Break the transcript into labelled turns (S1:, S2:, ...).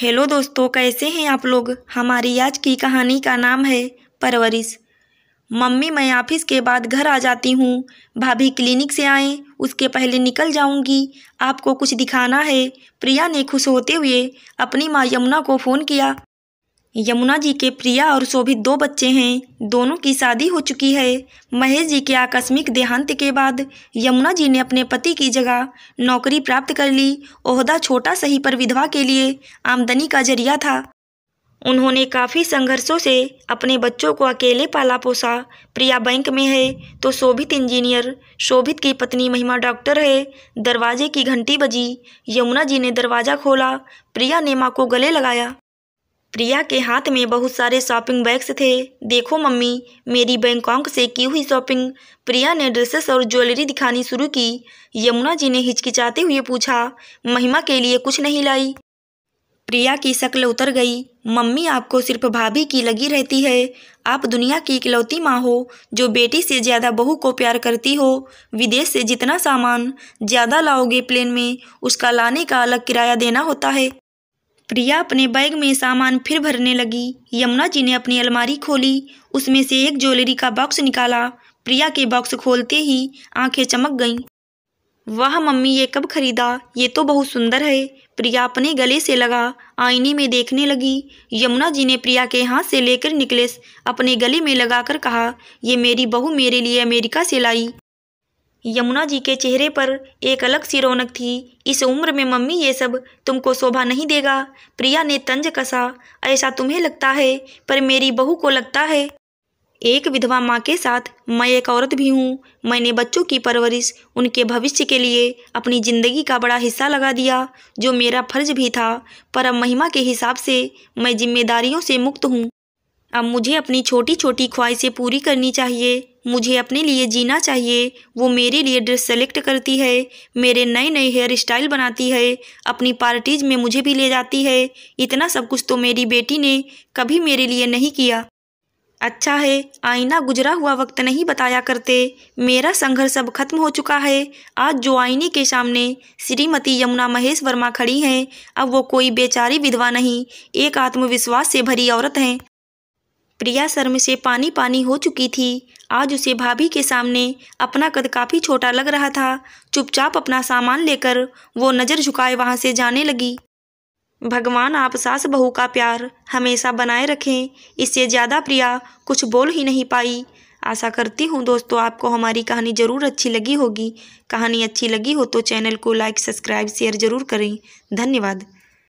S1: hello दोस्तों कैसे हैं आप लोग हमारी आज की कहानी का नाम है परवरिश मम्मी मैं ऑफिस के बाद घर आ जाती हूँ भाभी क्लिनिक से आए उसके पहले निकल जाऊँगी आपको कुछ दिखाना है प्रिया ने खुश होते हुए अपनी माँ यमुना को फ़ोन किया यमुना जी के प्रिया और शोभित दो बच्चे हैं दोनों की शादी हो चुकी है महेश जी के आकस्मिक देहांत के बाद यमुना जी ने अपने पति की जगह नौकरी प्राप्त कर ली ओहदा छोटा सही पर विधवा के लिए आमदनी का जरिया था उन्होंने काफ़ी संघर्षों से अपने बच्चों को अकेले पाला पोसा प्रिया बैंक में है तो शोभित इंजीनियर शोभित की पत्नी महिमा डॉक्टर है दरवाजे की घंटी बजी यमुना जी ने दरवाज़ा खोला प्रिया ने माँ को गले लगाया प्रिया के हाथ में बहुत सारे शॉपिंग बैग्स थे देखो मम्मी मेरी बैंकॉक से की हुई शॉपिंग प्रिया ने ड्रेसेस और ज्वेलरी दिखानी शुरू की यमुना जी ने हिचकिचाते हुए पूछा महिमा के लिए कुछ नहीं लाई प्रिया की शक्ल उतर गई मम्मी आपको सिर्फ भाभी की लगी रहती है आप दुनिया की इकलौती माँ हो जो बेटी से ज़्यादा बहू को प्यार करती हो विदेश से जितना सामान ज़्यादा लाओगे प्लेन में उसका लाने का अलग किराया देना होता है प्रिया अपने बैग में सामान फिर भरने लगी यमुना जी ने अपनी अलमारी खोली उसमें से एक ज्वेलरी का बॉक्स निकाला प्रिया के बॉक्स खोलते ही आंखें चमक गईं वाह मम्मी ये कब खरीदा ये तो बहुत सुंदर है प्रिया अपने गले से लगा आईने में देखने लगी यमुना जी ने प्रिया के हाथ से लेकर निकलेस अपने गले में लगाकर कहा यह मेरी बहू मेरे लिए अमेरिका से लाई यमुना जी के चेहरे पर एक अलग सी रौनक थी इस उम्र में मम्मी ये सब तुमको शोभा नहीं देगा प्रिया ने तंज कसा ऐसा तुम्हें लगता है पर मेरी बहू को लगता है एक विधवा माँ के साथ मैं एक औरत भी हूँ मैंने बच्चों की परवरिश उनके भविष्य के लिए अपनी ज़िंदगी का बड़ा हिस्सा लगा दिया जो मेरा फर्ज भी था पर अब महिमा के हिसाब से मैं जिम्मेदारियों से मुक्त हूँ अब मुझे अपनी छोटी छोटी ख्वाहिशें पूरी करनी चाहिए मुझे अपने लिए जीना चाहिए वो मेरे लिए ड्रेस सेलेक्ट करती है मेरे नए नए हेयर स्टाइल बनाती है अपनी पार्टीज में मुझे भी ले जाती है इतना सब कुछ तो मेरी बेटी ने कभी मेरे लिए नहीं किया अच्छा है आईना गुजरा हुआ वक्त नहीं बताया करते मेरा संघर्ष अब खत्म हो चुका है आज जो आईने के सामने श्रीमती यमुना महेश वर्मा खड़ी हैं अब वो कोई बेचारी विधवा नहीं एक आत्मविश्वास से भरी औरत हैं प्रिया शर्म से पानी पानी हो चुकी थी आज उसे भाभी के सामने अपना कद काफ़ी छोटा लग रहा था चुपचाप अपना सामान लेकर वो नज़र झुकाए वहाँ से जाने लगी भगवान आप सास बहू का प्यार हमेशा बनाए रखें इससे ज़्यादा प्रिया कुछ बोल ही नहीं पाई आशा करती हूँ दोस्तों आपको हमारी कहानी ज़रूर अच्छी लगी होगी कहानी अच्छी लगी हो तो चैनल को लाइक सब्सक्राइब शेयर ज़रूर करें धन्यवाद